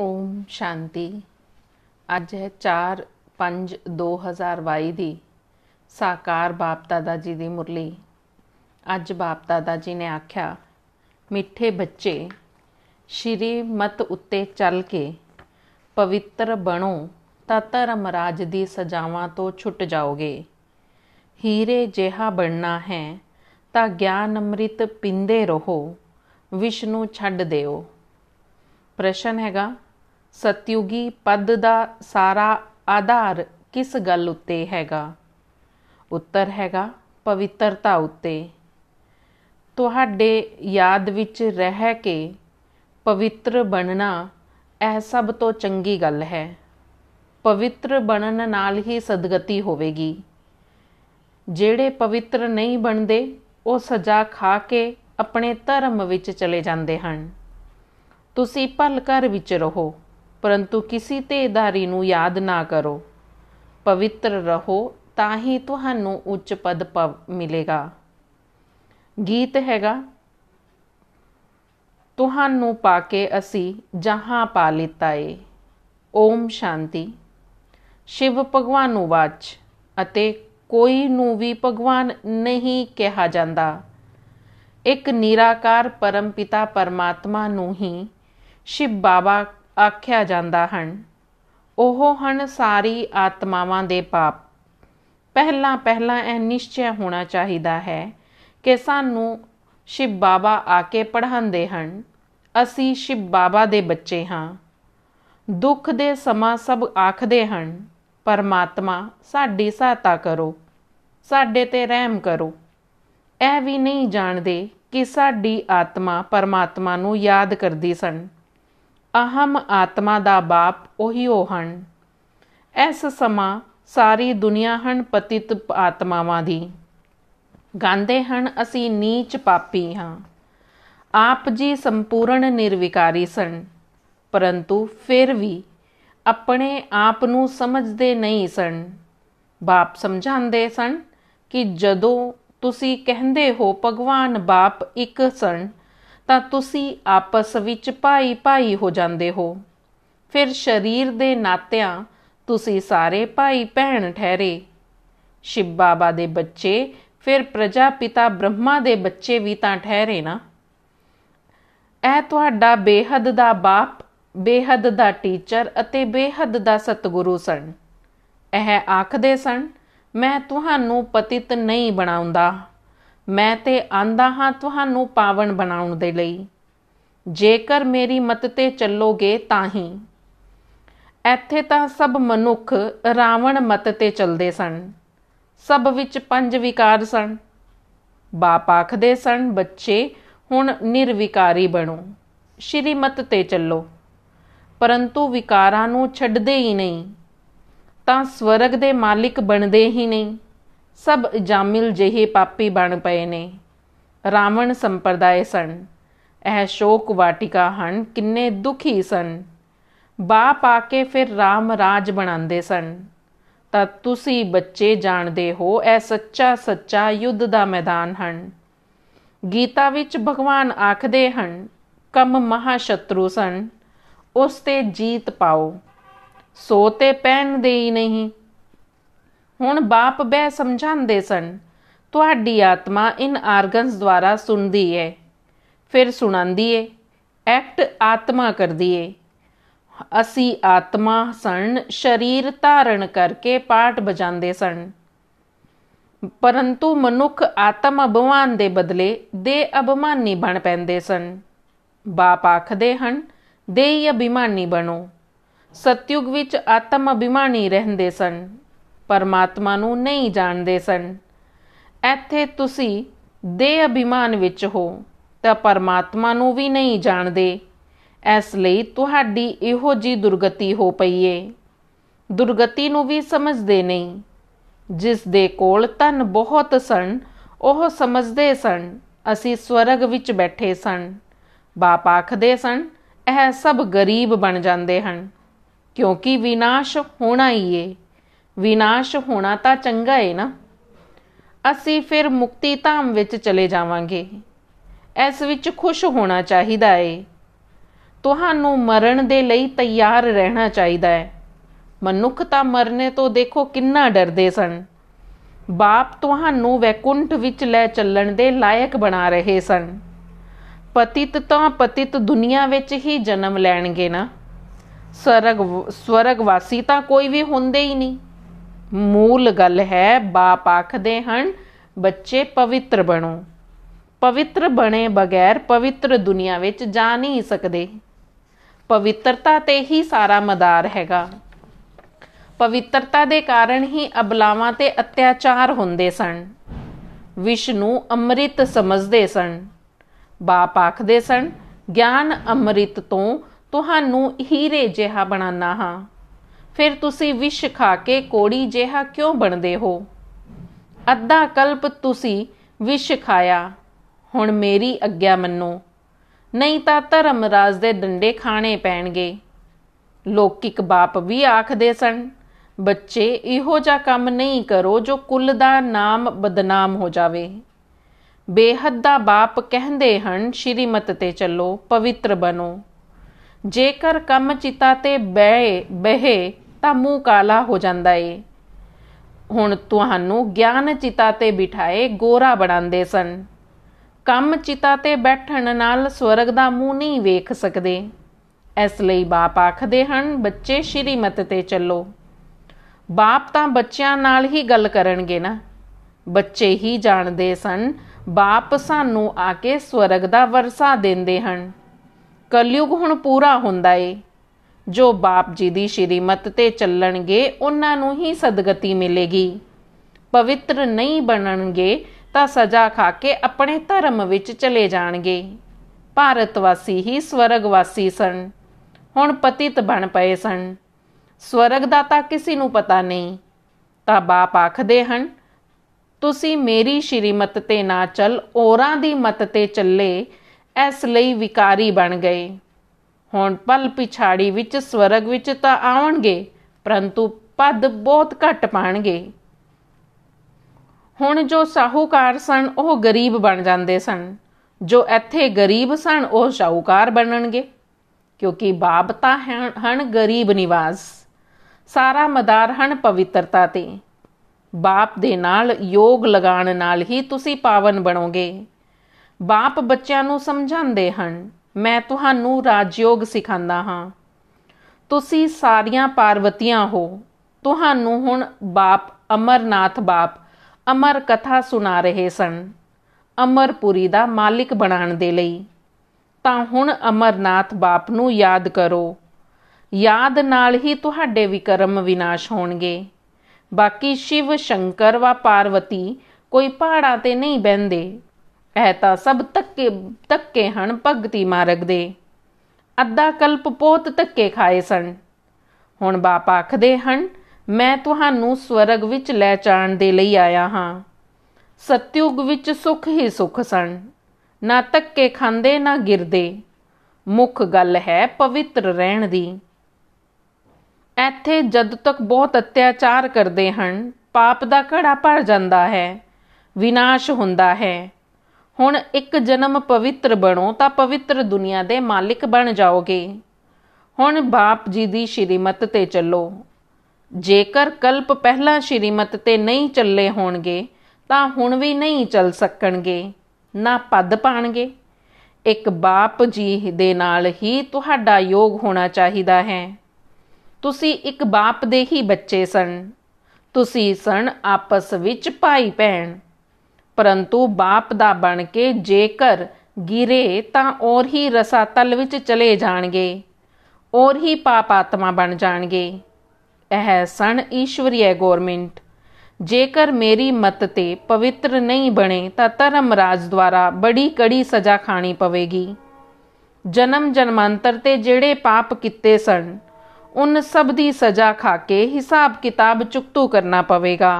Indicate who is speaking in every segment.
Speaker 1: ਓਮ ਸ਼ਾਂਤੀ ਅੱਜ ਹੈ 4 5 2022 ਦੀ ਸਾਕਾਰ ਬਾਪ ਦਾਦਾ ਜੀ ਦੀ ਮੁਰਲੀ ਅੱਜ ਬਾਪ ਦਾਦਾ ਜੀ ਨੇ ਆਖਿਆ ਮਿੱਠੇ ਬੱਚੇ ਸ਼੍ਰੀ ਮਤ ਉੱਤੇ ਚੱਲ ਕੇ ਪਵਿੱਤਰ ਬਣੋ ਤਾਂ ਧਰਮ ਰਾਜ ਦੀ ਸਜਾਵਾਂ ਤੋਂ ਛੁੱਟ ਜਾਓਗੇ ਹੀਰੇ ਜਿਹਾ ਬਣਨਾ ਹੈ ਤਾਂ ਗਿਆਨ ਅੰਮ੍ਰਿਤ ਪਿੰਦੇ ਰਹੋ ਵਿਸ਼ਨੂੰ ਛੱਡ ਦਿਓ ਪ੍ਰਸ਼ਨ ਹੈਗਾ ਸਤਯੁਗੀ ਪਦ ਦਾ ਸਾਰਾ ਆਧਾਰ ਕਿਸ ਗੱਲ ਉੱਤੇ ਹੈਗਾ ਉੱਤਰ ਹੈਗਾ ਪਵਿੱਤਰਤਾ ਉੱਤੇ ਤੁਹਾਡੇ ਯਾਦ ਵਿੱਚ ਰਹਿ ਕੇ ਪਵਿੱਤਰ ਬਣਨਾ ਇਹ ਸਭ ਤੋਂ ਚੰਗੀ ਗੱਲ ਹੈ ਪਵਿੱਤਰ ਬਣਨ ਨਾਲ ਹੀ ਸਦਗਤੀ ਹੋਵੇਗੀ ਜਿਹੜੇ ਪਵਿੱਤਰ ਨਹੀਂ ਬਣਦੇ ਉਹ ਸਜ਼ਾ ਖਾ ਕੇ ਆਪਣੇ ਧਰਮ ਵਿੱਚ ਚਲੇ ਜਾਂਦੇ ਹਨ ਤੁਸੀਂ ਭਲ ਕਰ ਵਿੱਚ ਰਹੋ ਪਰੰਤੂ ਕਿਸੇ ਧੇਦਾਰੀ ਨੂੰ ਯਾਦ ਨਾ ਕਰੋ ਪਵਿੱਤਰ ਰਹੋ ਤਾਂ ਹੀ ਤੁਹਾਨੂੰ ਉੱਚ ਪਦ ਮਿਲੇਗਾ ਗੀਤ ਹੈਗਾ ਤੁਹਾਨੂੰ ਪਾ ਕੇ ਅਸੀਂ ਜਹਾਂ ਪਾ ਲਿੱਤਾ ਏ ਓਮ ਸ਼ਾਂਤੀ ਸ਼ਿਵ ਭਗਵਾਨ ਨੂੰ ਵਾਚ ਅਤੇ ਕੋਈ ਨੂੰ ਵੀ ਭਗਵਾਨ ਨਹੀਂ ਕਿਹਾ ਜਾਂਦਾ ਇੱਕ ਨਿਰਾਕਾਰ ਪਰਮ ਪਿਤਾ ਪਰਮਾਤਮਾ ਨੂੰ ਹੀ ਸ਼ਿਵ ਬਾਬਾ ਆਖਿਆ ਜਾਂਦਾ ਹਨ ਉਹ ਹਨ ਸਾਰੀ ਆਤਮਾਵਾਂ ਦੇ ਪਾਪ ਪਹਿਲਾਂ ਪਹਿਲਾਂ ਇਹ ਨਿਸ਼ਚੈ ਹੋਣਾ ਚਾਹੀਦਾ ਹੈ ਕਿ ਸਾਨੂੰ ਸ਼ਿਵ ਬਾਬਾ ਆ ਕੇ ਪੜ੍ਹਾਉਂਦੇ ਹਨ ਅਸੀਂ ਸ਼ਿਵ ਬਾਬਾ ਦੇ ਬੱਚੇ ਹਾਂ ਦੁੱਖ ਦੇ ਸਮਾਂ ਸਭ ਆਖਦੇ ਹਨ ਪਰਮਾਤਮਾ ਸਾਡੀ ਸਹਾਇਤਾ ਕਰੋ ਸਾਡੇ ਤੇ ਰਹਿਮ ਕਰੋ ਇਹ ਵੀ ਨਹੀਂ ਜਾਣਦੇ ਕਿ ਸਾਡੀ ਆਤਮਾ ਪਰਮਾਤਮਾ ਨੂੰ ਯਾਦ ਕਰਦੀ ਸਨ ਅਹਮ ਆਤਮਾ ਦਾ ਬਾਪ ਉਹੀ ਉਹ ਹਨ ਇਸ ਸਮਾਂ ਸਾਰੀ ਦੁਨੀਆ ਹਨ ਪਤਿਤ ਆਤਮਾਵਾਂ ਦੀ ਗਾਂਦੇ ਹਨ ਅਸੀਂ ਨੀਚ ਪਾਪੀ ਹਾਂ ਆਪ ਜੀ ਸੰਪੂਰਨ ਨਿਰਵਿਕਾਰੀ ਸਨ ਪਰੰਤੂ ਫਿਰ ਵੀ ਆਪਣੇ ਆਪ ਨੂੰ ਸਮਝਦੇ ਨਹੀਂ ਸਨ ਬਾਪ ਸਮਝਾਉਂਦੇ ਸਨ ਕਿ ਜਦੋਂ ਤੁਸੀਂ ਕਹਿੰਦੇ ਹੋ ਭਗਵਾਨ ਬਾਪ ਇੱਕ ਸਨ ਤਾਂ ਤੁਸੀਂ ਆਪਸ ਵਿੱਚ ਭਾਈ ਭਾਈ ਹੋ ਜਾਂਦੇ ਹੋ ਫਿਰ ਸਰੀਰ ਦੇ ਨਾਤਿਆਂ ਤੁਸੀਂ ਸਾਰੇ ਭਾਈ ਭੈਣ ਠਹਿਰੇ ਸ਼ਿਵ ਬਾਬਾ ਦੇ ਬੱਚੇ ਫਿਰ ਪ੍ਰਜਾਪਿਤਾ ਬ੍ਰਹਮਾ ਦੇ ਬੱਚੇ ਵੀ ਤਾਂ ਠਹਿਰੇ ਨਾ ਇਹ ਤੁਹਾਡਾ ਬੇਹੱਦ ਦਾ ਬਾਪ ਬੇਹੱਦ ਦਾ ਟੀਚਰ ਅਤੇ ਬੇਹੱਦ ਦਾ ਸਤਿਗੁਰੂ ਸਨ ਇਹ ਆਖਦੇ ਸਨ ਮੈਂ ਤੁਹਾਨੂੰ ਪਤਿਤ ਨਹੀਂ ਬਣਾਉਂਦਾ ਮੈਂ ਤੇ ਆਂਦਾ ਹਾਂ ਤੁਹਾਨੂੰ ਪਾਵਨ ਬਣਾਉਣ ਦੇ ਲਈ ਜੇਕਰ ਮੇਰੀ ਮਤ ਤੇ ਚੱਲੋਗੇ ਤਾਂ ਹੀ ਇੱਥੇ ਤਾਂ ਸਭ ਮਨੁੱਖ ਰਾਵਣ ਮਤ ਤੇ ਚੱਲਦੇ ਸਨ ਸਭ ਵਿੱਚ ਪੰਜ ਵਿਕਾਰ ਸਨ ਬਾਪ ਆਖਦੇ ਸਨ ਬੱਚੇ ਹੁਣ ਨਿਰਵਿਕਾਰੀ ਬਣੋ ਸ਼੍ਰੀ ਮਤ ਤੇ ਚੱਲੋ ਪਰੰਤੂ ਵਿਕਾਰਾਂ ਨੂੰ ਛੱਡਦੇ ਹੀ ਨਹੀਂ ਤਾਂ ਸਵਰਗ ਦੇ ਮਾਲਿਕ ਬਣਦੇ ਹੀ ਨਹੀਂ ਸਭ ਜਾਮਿਲ ਜਿਹੇ ਪਾਪੀ ਬਣ ਪਏ ਨੇ ਰਾਵਣ ਸੰਪਰਦਾਇ ਸਨ ਇਹ ਸ਼ੋਕ ਵਾਟਿਕਾ ਹਨ ਕਿੰਨੇ ਦੁਖੀ ਸਨ ਬਾ ਪਾ ਕੇ ਫਿਰ ਰਾਮ ਰਾਜ ਬਣਾਉਂਦੇ ਸਨ ਤਾਂ ਤੁਸੀਂ ਬੱਚੇ ਜਾਣਦੇ ਹੋ ਇਹ ਸੱਚਾ ਸੱਚਾ ਯੁੱਧ ਦਾ ਮੈਦਾਨ ਹਨ ਗੀਤਾ ਵਿੱਚ ਭਗਵਾਨ ਆਖਦੇ ਹਨ ਕਮ ਮਹਾ ਸ਼ਤਰੂ ਸਨ ਉਸ ਤੇ ਜੀਤ ਪਾਓ ਸੋ ਤੇ ਪਹਿਨ ਦੇਈ ਨਹੀਂ ਹੁਣ ਬਾਪ ਬਹਿ ਸਮਝਾਉਂਦੇ ਸਨ ਤੁਹਾਡੀ ਆਤਮਾ ਇਨ ਆਰਗਨਸ ਦੁਆਰਾ ਸੁਣਦੀ ਹੈ ਫਿਰ ਸੁਣਾਉਂਦੀ ਏ ਐਕਟ ਆਤਮਾ ਕਰਦੀ ਏ ਅਸੀਂ ਆਤਮਾ ਸਣ ਸਰੀਰ ਧਾਰਨ ਕਰਕੇ ਪਾਠ ਬਜਾਉਂਦੇ ਸਣ ਪਰੰਤੂ ਮਨੁੱਖ ਆਤਮ ਅਭਿਮਾਨ ਦੇ ਬਦਲੇ ਦੇ ਅਭਿਮਾਨੀ ਬਣ ਪੈਂਦੇ ਸਨ ਬਾਪ ਆਖਦੇ ਹਨ ਦੇਈ ਅਭਿਮਾਨੀ ਬਣੋ ਸਤਯੁਗ ਵਿੱਚ ਆਤਮ ਅਭਿਮਾਨੀ ਰਹਿੰਦੇ ਸਨ ਪਰਮਾਤਮਾ ਨੂੰ ਨਹੀਂ ਜਾਣਦੇ ਸਨ ਇੱਥੇ ਤੁਸੀਂ ਦੇ ਅਭਿਮਾਨ ਵਿੱਚ ਹੋ ਤਾਂ ਪਰਮਾਤਮਾ ਨੂੰ ਵੀ ਨਹੀਂ ਜਾਣਦੇ ਇਸ ਲਈ ਤੁਹਾਡੀ ਇਹੋ ਜੀ ਦੁਰਗਤੀ ਹੋ ਪਈ ਏ ਦੁਰਗਤੀ ਨੂੰ ਵੀ ਸਮਝਦੇ ਨਹੀਂ ਜਿਸ ਦੇ ਕੋਲ ਤਨ ਬਹੁਤ ਸਣ ਉਹ ਸਮਝਦੇ ਸਣ ਅਸੀਂ ਸਵਰਗ ਵਿੱਚ ਬੈਠੇ ਸਣ ਬਾਪ ਆਖਦੇ ਸਣ ਇਹ ਸਭ ਗਰੀਬ ਬਣ ਜਾਂਦੇ ਹਨ ਕਿਉਂਕਿ ਵਿਨਾਸ਼ ਹੋਣਾ ਹੀ ਏ ਵਿਨਾਸ਼ ਹੋਣਾ ਤਾਂ ਚੰਗਾ ਏ ਨਾ ਅਸੀਂ ਫਿਰ ਮੁਕਤੀ ਧਾਮ ਵਿੱਚ ਚਲੇ ਜਾਵਾਂਗੇ ਇਸ ਵਿੱਚ ਖੁਸ਼ ਹੋਣਾ ਚਾਹੀਦਾ ਏ ਤੁਹਾਨੂੰ ਮਰਨ ਦੇ ਲਈ ਤਿਆਰ ਰਹਿਣਾ ਚਾਹੀਦਾ ਹੈ ਮਨੁੱਖ ਤਾਂ ਮਰਨੇ ਤੋਂ ਦੇਖੋ ਕਿੰਨਾ ਡਰਦੇ ਸਨ ਬਾਪ ਤੁਹਾਨੂੰ ਵੈਕੁੰਠ ਵਿੱਚ ਲੈ ਚੱਲਣ ਦੇ ਲਾਇਕ ਬਣਾ ਰਹੇ ਸਨ ਪਤਿਤ ਤਾਂ ਪਤਿਤ ਦੁਨੀਆ ਵਿੱਚ ਹੀ ਜਨਮ ਲੈਣਗੇ ਨਾ ਸਰਗ ਸਵਰਗ ਵਾਸੀ ਤਾਂ ਕੋਈ ਵੀ ਹੁੰਦੇ ਹੀ ਨਹੀਂ ਮੂਲ ਗੱਲ ਹੈ ਬਾਪ ਆਖਦੇ ਹਨ ਬੱਚੇ ਪਵਿੱਤਰ ਬਣੋ ਪਵਿੱਤਰ ਬਣੇ ਬਗੈਰ ਪਵਿੱਤਰ ਦੁਨੀਆ ਵਿੱਚ ਜਾ ਨਹੀਂ ਸਕਦੇ ਪਵਿੱਤਰਤਾ ਤੇ ਹੀ ਸਾਰਾ ਮਦਾਰ ਹੈਗਾ ਪਵਿੱਤਰਤਾ ਦੇ ਕਾਰਨ ਹੀ ਅਬਲਾਵਾਂ ਤੇ ਅਤਿਆਚਾਰ ਹੁੰਦੇ ਸਨ ਵਿਸ਼ਨੂੰ ਅੰਮ੍ਰਿਤ ਸਮਝਦੇ ਸਨ ਬਾਪ ਆਖਦੇ ਸਨ ਗਿਆਨ ਅੰਮ੍ਰਿਤ ਤੋਂ ਤੁਹਾਨੂੰ ਹੀਰੇ ਜਿਹਾ ਬਣਾਣਾ ਹਾਂ ਫਿਰ ਤੁਸੀਂ ਵਿਸ਼ ਖਾ ਕੇ ਕੋੜੀ ਜਿਹਾ ਕਿਉਂ ਬਣਦੇ ਹੋ ਅੱਧਾ ਕਲਪ ਤੁਸੀਂ ਵਿਸ਼ ਖਾਇਆ ਹੁਣ ਮੇਰੀ ਅੱਗਿਆ ਮੰਨੋ ਨਹੀਂ ਤਾਂ ਧਰਮ ਰਾਜ ਦੇ ਡੰਡੇ ਖਾਣੇ ਪੈਣਗੇ ਲੋਕਿਕ ਬਾਪ ਵੀ ਆਖਦੇ ਸਨ ਬੱਚੇ ਇਹੋ ਜਿਹਾ ਕੰਮ ਨਹੀਂ ਕਰੋ ਜੋ ਕੁੱਲ ਦਾ ਨਾਮ ਬਦਨਾਮ ਹੋ ਜਾਵੇ ਬੇਹੱਦ ਦਾ ਬਾਪ ਕਹਿੰਦੇ ਹਨ ਸ਼੍ਰੀਮਤ ਤੇ ਚੱਲੋ ਪਵਿੱਤਰ ਬਣੋ ਜੇਕਰ ਕੰਮ ਚਿਤਾ ਤੇ ਬਹਿ ਬਹਿ ਤਾਂ ਮੂੰਹ ਕਾਲਾ ਹੋ ਜਾਂਦਾ ਏ ਹੁਣ ਤੁਹਾਨੂੰ ਗਿਆਨ ਚਿਤਾ ਤੇ ਬਿਠਾਏ ਗੋਰਾ ਬਣਾਉਂਦੇ ਸਨ ਕੰਮ ਚਿਤਾ ਤੇ ਬੈਠਣ ਨਾਲ ਸਵਰਗ ਦਾ ਮੂੰਹ ਨਹੀਂ ਵੇਖ ਸਕਦੇ ਇਸ ਲਈ ਬਾਪ ਆਖਦੇ ਹਨ ਬੱਚੇ ਸ਼੍ਰੀਮਤ ਤੇ ਚੱਲੋ ਬਾਪ ਤਾਂ ਬੱਚਿਆਂ ਨਾਲ ਹੀ ਗੱਲ ਕਰਨਗੇ ਨਾ ਬੱਚੇ ਹੀ ਜਾਣਦੇ ਸਨ ਬਾਪ ਸਾਨੂੰ ਆ ਕੇ ਸਵਰਗ ਦਾ ਵਰਸਾ ਦਿੰਦੇ ਹਨ ਕਲਯੁਗ ਹੁਣ ਪੂਰਾ ਹੁੰਦਾ ਏ ਜੋ ਬਾਪ ਜੀ ਦੀ ਸ਼੍ਰੀਮਤ ਤੇ ਚੱਲਣਗੇ ਉਹਨਾਂ ਨੂੰ ਹੀ ਸਦਗਤੀ ਮਿਲੇਗੀ ਪਵਿੱਤਰ ਨਹੀਂ ਬਣਨਗੇ ਤਾਂ ਸਜ਼ਾ ਖਾ ਕੇ ਆਪਣੇ ਧਰਮ ਵਿੱਚ ਚਲੇ ਜਾਣਗੇ ਭਾਰਤ ਵਾਸੀ ਹੀ ਸਵਰਗ ਵਾਸੀ ਸਨ ਹੁਣ ਪਤਿਤ ਬਣ ਪਏ ਸਨ ਸਵਰਗ ਦਾ ਤਾਂ ਕਿਸੇ ਨੂੰ ਪਤਾ ਨਹੀਂ ਤਾਂ ਬਾਪ ਆਖਦੇ ਹਨ ਤੁਸੀਂ ਮੇਰੀ ਸ਼੍ਰੀਮਤ ਤੇ ਨਾ ਚੱਲ ਔਰਾਂ ਦੀ ਮਤ ਤੇ ਚੱਲੇ ਇਸ ਲਈ ਵਿਕਾਰੀ ਬਣ ਗਏ ਹੁਣ ਪਲ ਪਿਛਾੜੀ ਵਿੱਚ ਸਵਰਗ ਵਿੱਚ ਤਾਂ ਆਉਣਗੇ ਪਰੰਤੂ ਪਦ ਬਹੁਤ ਘੱਟ ਪਾਣਗੇ ਹੁਣ ਜੋ ਸਾਹੂਕਾਰ ਸਨ ਉਹ ਗਰੀਬ ਬਣ ਜਾਂਦੇ ਸਨ ਜੋ ਇੱਥੇ ਗਰੀਬ ਸਨ ਉਹ ਸ਼ਾਹੂਕਾਰ ਬਣਨਗੇ ਕਿਉਂਕਿ ਬਾਪ ਤਾਂ ਹਣ ਗਰੀਬ ਨਿਵਾਸ ਸਾਰਾ ਮਦਾਰ ਹਣ ਪਵਿੱਤਰਤਾ ਤੇ ਬਾਪ ਦੇ ਨਾਲ ਯੋਗ ਲਗਾਉਣ ਨਾਲ ਹੀ ਤੁਸੀਂ ਪਾਵਨ ਬਣੋਗੇ ਬਾਪ ਬੱਚਿਆਂ ਨੂੰ ਸਮਝਾਉਂਦੇ ਹਨ ਮੈਂ ਤੁਹਾਨੂੰ ਰਾਜਯੋਗ ਸਿਖਾਉਂਦਾ ਹਾਂ ਤੁਸੀਂ ਸਾਰੀਆਂ ਪਾਰਵਤੀਆਂ ਹੋ ਤੁਹਾਨੂੰ ਹੁਣ ਬਾਪ ਅਮਰਨਾਥ ਬਾਪ ਅਮਰ ਕਥਾ ਸੁਣਾ ਰਹੇ ਸਨ ਅਮਰਪੁਰੀ ਦਾ ਮਾਲਿਕ ਬਣਾਉਣ ਦੇ ਲਈ ਤਾਂ ਹੁਣ ਅਮਰਨਾਥ ਬਾਪ ਨੂੰ ਯਾਦ ਕਰੋ ਯਾਦ ਨਾਲ ਹੀ ਤੁਹਾਡੇ ਵਿਕਰਮ ਵਿਨਾਸ਼ ਹੋਣਗੇ ਬਾਕੀ ਸ਼ਿਵ ਸ਼ੰਕਰ ਵਾ ਪਾਰਵਤੀ ਕੋਈ ਪਹਾੜਾਂ ਤੇ ਨਹੀਂ ਬੈੰਦੇ ਇਹ ਤਾਂ ਸਭ ਤੱਕੇ ਤੱਕੇ ਹਣ ਭਗਤੀ ਮਾਰਗ ਦੇ ਅੱਧਾ ਕਲਪ ਪੋਤ ਤੱਕੇ ਖਾਏ ਸਨ ਹੁਣ ਬਾਪ ਆਖਦੇ ਹਨ ਮੈਂ ਤੁਹਾਨੂੰ ਸਵਰਗ ਵਿੱਚ ਲੈ ਜਾਣ ਦੇ ਲਈ ਆਇਆ ਹਾਂ ਸਤਿਯੁਗ ਵਿੱਚ ਸੁਖ ਹੀ ਸੁਖ ਸਣ ਨਾ ਤੱਕੇ ਖਾਂਦੇ ਨਾ ਗਿਰਦੇ ਮੁੱਖ ਗੱਲ ਹੈ ਪਵਿੱਤਰ ਰਹਿਣ ਦੀ ਇੱਥੇ ਜਦ ਤੱਕ ਬਹੁਤ ਅਤਿਆਚਾਰ ਕਰਦੇ ਹਨ ਪਾਪ ਦਾ ਘੜਾ ਭਰ ਜਾਂਦਾ ਹੈ ਵਿਨਾਸ਼ ਹੁੰਦਾ ਹੈ ਹੁਣ ਇੱਕ ਜਨਮ ਪਵਿੱਤਰ ਬਣੋ ਤਾਂ ਪਵਿੱਤਰ ਦੁਨੀਆ ਦੇ ਮਾਲਿਕ ਬਣ ਜਾਓਗੇ ਹੁਣ ਬਾਪ ਜੀ ਦੀ ਸ਼੍ਰੀਮਤ ਤੇ ਚੱਲੋ ਜੇਕਰ ਕਲਪ ਪਹਿਲਾਂ ਸ਼੍ਰੀਮਤ ਤੇ ਨਹੀਂ ਚੱਲੇ ਹੋਣਗੇ ਤਾਂ ਹੁਣ ਵੀ ਨਹੀਂ ਚੱਲ ਸਕਣਗੇ ਨਾ ਪਦ ਪਾਣਗੇ ਇੱਕ ਬਾਪ ਜੀ ਦੇ ਨਾਲ ਹੀ ਤੁਹਾਡਾ ਯੋਗ ਹੋਣਾ ਚਾਹੀਦਾ ਹੈ ਤੁਸੀਂ ਇੱਕ ਬਾਪ ਦੇ ਹੀ ਬੱਚੇ ਸਨ ਤੁਸੀਂ ਸਣ ਆਪਸ ਵਿੱਚ ਭਾਈ ਭੈਣ ਪਰੰਤੂ ਬਾਪ ਦਾ ਬਣ ਕੇ ਜੇਕਰ ਗਿਰੇ ਤਾਂ ਔਰ ਹੀ ਰਸਾ ਤਲ ਵਿੱਚ ਚਲੇ ਜਾਣਗੇ ਔਰ ਹੀ ਪਾਪ ਆਤਮਾ ਬਣ ਜਾਣਗੇ ਇਹ ਸਣ ਈਸ਼ਵਰੀਏ ਗਵਰਨਮੈਂਟ ਜੇਕਰ ਮੇਰੀ ਮਤ ਤੇ ਪਵਿੱਤਰ ਨਹੀਂ ਬਣੇ ਤਾਂ ਧਰਮ ਰਾਜ ਦੁਆਰਾ ਬੜੀ ਕੜੀ ਸਜ਼ਾ ਖਾਣੀ ਪਵੇਗੀ ਜਨਮ ਜਨਮਾਂਤਰ ਤੇ ਜਿਹੜੇ ਪਾਪ ਕੀਤੇ ਸਣ ਉਨ ਸਭ ਦੀ ਸਜ਼ਾ ਖਾ ਕੇ ਹਿਸਾਬ ਕਿਤਾਬ ਚੁਕਤੂ ਕਰਨਾ ਪਵੇਗਾ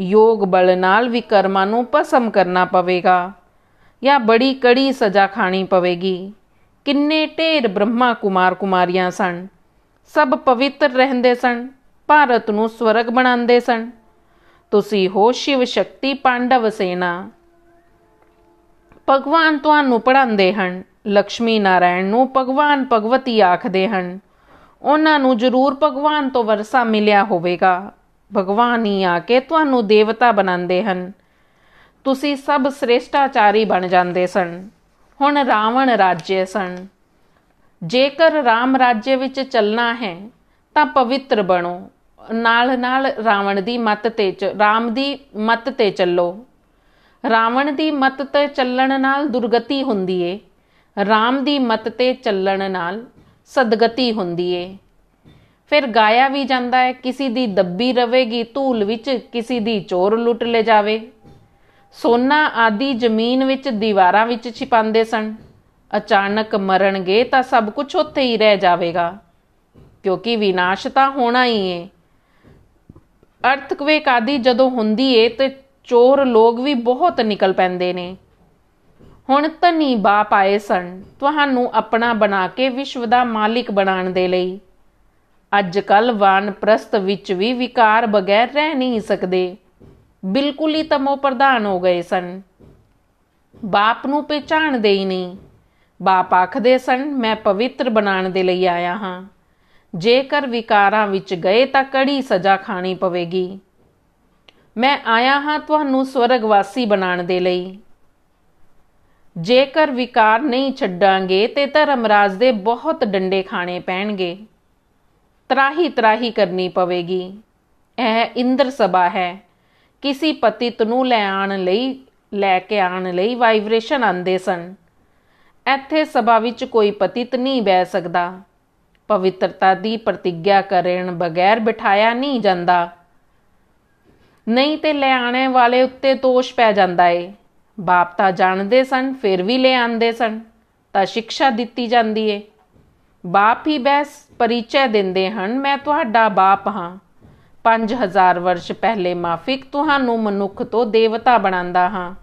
Speaker 1: ਯੋਗ ਬਲ ਨਾਲ ਕਰਮਾਂ ਨੂੰ ਪਸਮ ਕਰਨਾ ਪਵੇਗਾ ਜਾਂ ਬੜੀ ਕੜੀ ਸਜ਼ਾ ਖਾਣੀ ਪਵੇਗੀ ਕਿੰਨੇ ਢੇਰ ਬ੍ਰਹਮਾ ਕੁਮਾਰ ਕੁਮਾਰੀਆਂ ਸਨ ਸਭ ਪਵਿੱਤਰ ਰਹਿੰਦੇ ਸਨ ਭਾਰਤ ਨੂੰ ਸਵਰਗ ਬਣਾਉਂਦੇ ਸਨ ਤੁਸੀਂ ਹੋ ਸ਼ਿਵ ਸ਼ਕਤੀ ਪਾਂਡਵ ਸੇਨਾ ਭਗਵਾਨ ਤੁਹਾਨੂੰ ਪੜਾਉਂਦੇ ਹਨ ਲక్ష్ਮੀ ਨਾਰਾਇਣ ਨੂੰ ਭਗਵਾਨ ਭਗਵਤੀ ਆਖਦੇ ਹਨ ਉਹਨਾਂ ਨੂੰ ਜ਼ਰੂਰ ਭਗਵਾਨ ਤੋਂ ਵਰਸਾ ਮਿਲਿਆ ਹੋਵੇਗਾ ਹੀ ਆ ਕੇ ਤੁਹਾਨੂੰ ਦੇਵਤਾ ਬਣਾਉਂਦੇ ਹਨ ਤੁਸੀਂ ਸਭ ਸ੍ਰੇਸ਼ਟਾਚਾਰੀ ਬਣ ਜਾਂਦੇ ਸਨ ਹੁਣ ਰਾਵਣ ਰਾਜੇ ਸਨ ਜੇਕਰ ਰਾਮ ਰਾਜੇ ਵਿੱਚ ਚੱਲਣਾ ਹੈ ਤਾਂ ਪਵਿੱਤਰ ਬਣੋ ਨਾਲ ਨਾਲ ਰਾਵਣ ਦੀ ਮੱਤ ਤੇ ਚ ਰਾਮ ਦੀ ਮੱਤ ਤੇ ਚੱਲੋ ਰਾਵਣ ਦੀ ਮੱਤ ਤੇ ਚੱਲਣ ਨਾਲ ਦੁਰਗਤੀ ਹੁੰਦੀ ਏ ਰਾਮ ਦੀ ਮੱਤ ਤੇ ਚੱਲਣ ਨਾਲ ਸਦਗਤੀ ਹੁੰਦੀ ਏ ਫਿਰ ਗਾਇਆ ਵੀ ਜਾਂਦਾ ਹੈ ਕਿਸੇ ਦੀ ਦੱਬੀ ਰਵੇਗੀ ਧੂਲ ਵਿੱਚ ਕਿਸੇ ਦੀ ਚੋਰ ਲੁੱਟ ਲੈ ਜਾਵੇ ਸੋਨਾ ਆਦੀ ਜ਼ਮੀਨ ਵਿੱਚ ਦੀਵਾਰਾਂ ਵਿੱਚ ਛਿਪਾਉਂਦੇ ਸਨ ਅਚਾਨਕ ਮਰਨਗੇ ਤਾਂ ਸਭ ਕੁਝ ਉੱਥੇ ਹੀ ਰਹਿ ਜਾਵੇਗਾ ਕਿਉਂਕਿ ਵਿਨਾਸ਼ ਤਾਂ ਹੋਣਾ ਹੀ ਹੈ ਅਰਥਕਵੇਕ ਆਦੀ ਜਦੋਂ ਹੁੰਦੀ ਏ ਤੇ ਚੋਰ ਲੋਕ ਵੀ ਬਹੁਤ ਨਿਕਲ ਪੈਂਦੇ ਨੇ ਹੁਣ ਤਨੀ ਬਾਪ ਆਏ ਸਨ ਤੁਹਾਨੂੰ ਆਪਣਾ ਬਣਾ ਕੇ ਵਿਸ਼ਵ ਦਾ ਮਾਲਿਕ ਬਣਾਉਣ ਦੇ ਲਈ ਅੱਜ ਕੱਲ ਵਾਨਪ੍ਰਸਤ ਵਿੱਚ ਵੀ ਵਿਕਾਰ ਬਗੈਰ ਰਹਿ ਨਹੀਂ ਸਕਦੇ ਬਿਲਕੁਲ ਹੀ ਤਮੋ ਪ੍ਰਧਾਨ ਹੋ ਗਏ ਸਨ ਬਾਪ ਨੂੰ ਪਛਾਣਦੇ ਹੀ ਨਹੀਂ ਬਾਪ ਆਖਦੇ ਸਨ ਮੈਂ ਪਵਿੱਤਰ ਬਣਾਉਣ ਦੇ ਲਈ ਆਇਆ ਹਾਂ ਜੇਕਰ ਵਿਕਾਰਾਂ ਵਿੱਚ ਗਏ ਤਾਂ ਕੜੀ ਸਜ਼ਾ ਖਾਣੀ ਪਵੇਗੀ ਮੈਂ ਆਇਆ ਹਾਂ ਤੁਹਾਨੂੰ ਸਵਰਗਵਾਸੀ ਬਣਾਉਣ ਦੇ ਲਈ ਜੇਕਰ ਵਿਕਾਰ ਨਹੀਂ ਛੱਡਾਂਗੇ ਤੇ ਧਰਮਰਾਜ ਦੇ ਬਹੁਤ ਡੰਡੇ ਖਾਣੇ ਪੈਣਗੇ ਤਰਾਹੀ ਤਰਾਹੀ ਕਰਨੀ ਪਵੇਗੀ ਇਹ ਇੰਦਰ ਸਭਾ ਹੈ ਕਿਸੇ ਪਤਿਤ ਨੂੰ ਲੈ ਆਣ ਲਈ ਲੈ ਕੇ ਆਣ ਲਈ ਵਾਈਬ੍ਰੇਸ਼ਨ ਆਂਦੇ ਸਨ ਇੱਥੇ ਸਭਾ ਵਿੱਚ ਕੋਈ ਪਤਿਤ ਨਹੀਂ ਬਹਿ ਸਕਦਾ ਪਵਿੱਤਰਤਾ ਦੀ ਪ੍ਰਤੀਗਿਆ ਕਰਨ ਬਗੈਰ ਬਿਠਾਇਆ ਨਹੀਂ ਜਾਂਦਾ ਨਹੀਂ ਤੇ ਲੈ ਆਣੇ ਵਾਲੇ ਉੱਤੇ ਤੋਸ਼ ਪੈ ਜਾਂਦਾ ਏ ਬਾਪ ਤਾਂ ਜਾਣਦੇ ਸਨ ਫਿਰ ਵੀ ਲੈ ਆਂਦੇ ਸਨ ਤਾਂ ਸਿੱਖਿਆ ਦਿੱਤੀ ਜਾਂਦੀ ਏ ਬਾਪ ਹੀ ਬੈਸ ਪਰਿਚੈ ਦਿੰਦੇ ਹਨ ਮੈਂ ਤੁਹਾਡਾ ਬਾਪ ਹਾਂ 5000 ਵਰਸ਼ ਪਹਿਲੇ ਮਾਫਿਕ ਤੁਹਾਨੂੰ ਮਨੁੱਖ ਤੋਂ ਦੇਵਤਾ ਬਣਾਉਂਦਾ ਹਾਂ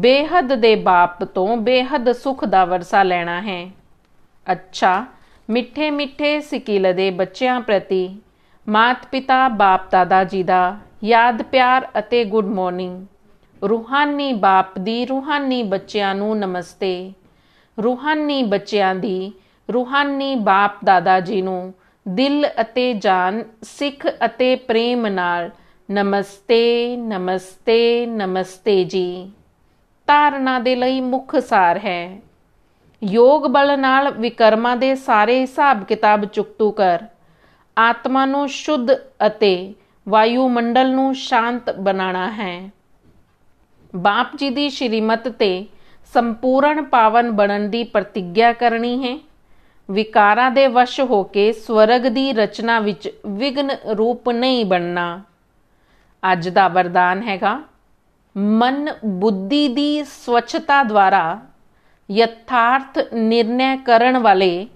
Speaker 1: ਬੇਹੱਦ ਦੇ ਬਾਪ ਤੋਂ ਬੇਹੱਦ ਸੁਖ ਦਾ ਵਰਸਾ ਲੈਣਾ ਹੈ ਅੱਛਾ ਮਿੱਠੇ ਮਿੱਠੇ ਸਿਕਿਲ ਦੇ ਬੱਚਿਆਂ ਪ੍ਰਤੀ ਮਾਤ ਪਿਤਾ ਬਾਪ ਦਾਦਾ ਜੀ ਦਾ ਯਾਦ ਪਿਆਰ ਅਤੇ ਗੁੱਡ ਮਾਰਨਿੰਗ ਰੂਹਾਨੀ ਬਾਪ ਦੀ ਰੂਹਾਨੀ ਬੱਚਿਆਂ ਨੂੰ ਨਮਸਤੇ ਰੂਹਾਨੀ ਬੱਚਿਆਂ ਦੀ ਰੂਹਾਨੀ ਬਾਪ ਦਾਦਾ ਜੀ ਨੂੰ ਦਿਲ ਅਤੇ ਜਾਨ ਸਿੱਖ ਅਤੇ ਪ੍ਰੇਮ ਨਾਲ ਨਮਸਤੇ ਨਮਸਤੇ ਨਮਸਤੇ ਜੀ ਧਾਰਨਾ ਦੇ ਲਈ ਮੁੱਖ ਸਾਰ ਹੈ ਯੋਗ ਬਲ ਨਾਲ ਵਿਕਰਮਾਂ ਦੇ ਸਾਰੇ ਹਿਸਾਬ ਕਿਤਾਬ ਚੁਕਤੂ ਕਰ ਆਤਮਾ ਨੂੰ ਸ਼ੁੱਧ ਅਤੇ ਵਾਯੂ ਮੰਡਲ ਨੂੰ ਸ਼ਾਂਤ ਬਣਾਣਾ ਹੈ ਬਾਪ ਜੀ ਦੀ ਸ਼੍ਰੀਮਤ ਤੇ ਸੰਪੂਰਨ ਪਾਵਨ ਬਣਨ ਦੀ ਪ੍ਰਤੀਗਿਆ ਕਰਨੀ ਹੈ ਵਿਕਾਰਾਂ ਦੇ ਵਸ਼ ਹੋ ਕੇ ਸਵਰਗ ਦੀ ਰਚਨਾ ਵਿੱਚ ਵਿਗਨ ਰੂਪ ਨਹੀਂ ਬਣਨਾ ਅੱਜ ਦਾ ਵਰਦਾਨ ਹੈਗਾ ਮਨ ਬੁੱਧੀ ਦੀ ਸਵੱਛਤਾ ਦੁਆਰਾ ਯਥਾਰਥ ਨਿਰਣੈ ਕਰਨ ਵਾਲੇ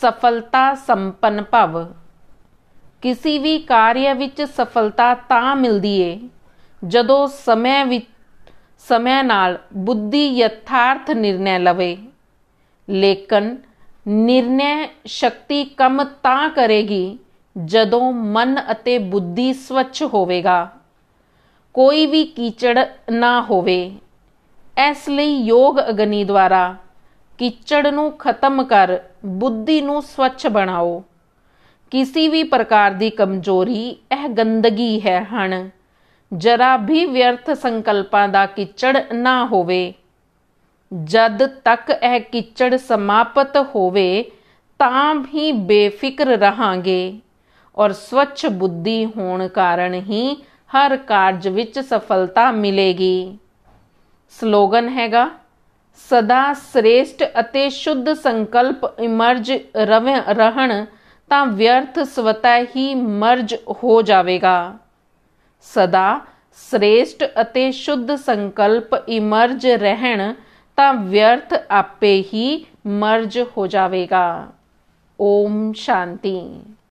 Speaker 1: ਸਫਲਤਾ ਸੰਪੰਨ ਭਵ ਕਿਸੇ ਵੀ ਕਾਰਯ ਵਿੱਚ ਸਫਲਤਾ ਤਾਂ ਮਿਲਦੀ ਏ ਜਦੋਂ ਸਮੇਂ ਵਿੱਚ ਸਮੇਂ ਨਾਲ ਬੁੱਧੀ ਯਥਾਰਥ ਨਿਰਣੈ ਲਵੇ ਲੇਕਿਨ ਨਿਰਣੈ ਸ਼ਕਤੀ ਕੰਮ ਤਾਂ ਕਰੇਗੀ ਜਦੋਂ ਮਨ ਅਤੇ ਬੁੱਧੀ ਸਵੱਛ ਹੋਵੇਗਾ ਕੋਈ ਵੀ ਕੀਚੜ ਨਾ ਹੋਵੇ ਇਸ ਲਈ ਯੋਗ ਅਗਨੀ ਦੁਆਰਾ ਕੀਚੜ ਨੂੰ ਖਤਮ ਕਰ ਬੁੱਧੀ ਨੂੰ ਸਵੱਛ ਬਣਾਓ ਕਿਸੇ ਵੀ ਪ੍ਰਕਾਰ ਦੀ ਕਮਜ਼ੋਰੀ ਇਹ ਗੰਦਗੀ ਹੈ ਹਣ ਜਰਾ ਵੀ ਵਿਅਰਥ ਸੰਕਲਪਾਂ ਦਾ ਕੀਚੜ ਨਾ ਹੋਵੇ ਜਦ ਤੱਕ ਇਹ ਕਿਚੜ ਸਮਾਪਤ ਹੋਵੇ ਤਾਂ ਹੀ ਬੇਫਿਕਰ ਰਹਾਂਗੇ ਔਰ ਸਵੱਛ ਬੁੱਧੀ ਹੋਣ ਕਾਰਨ ਹੀ ਹਰ ਕਾਰਜ ਵਿੱਚ ਸਫਲਤਾ ਮਿਲੇਗੀ ਸਲੋਗਨ ਹੈਗਾ ਸਦਾ ਸ੍ਰੇਸ਼ਟ ਅਤੇ ਸ਼ੁੱਧ ਸੰਕਲਪ ਇਮਰਜ ਰਹਿਣ ਤਾਂ ਵਿਅਰਥ ਸਵਤਾ ਹੀ ਮਰਜ ਹੋ ਜਾਵੇਗਾ ਸਦਾ ਸ੍ਰੇਸ਼ਟ ਅਤੇ ਸ਼ੁੱਧ ਸੰਕਲਪ ਇਮਰਜ ਰਹਿਣ ਤਾਂ ਵਿਅਰਥ ਆਪੇ ਹੀ ਮਰਜ ਹੋ ਜਾਵੇਗਾ ਓਮ ਸ਼ਾਂਤੀ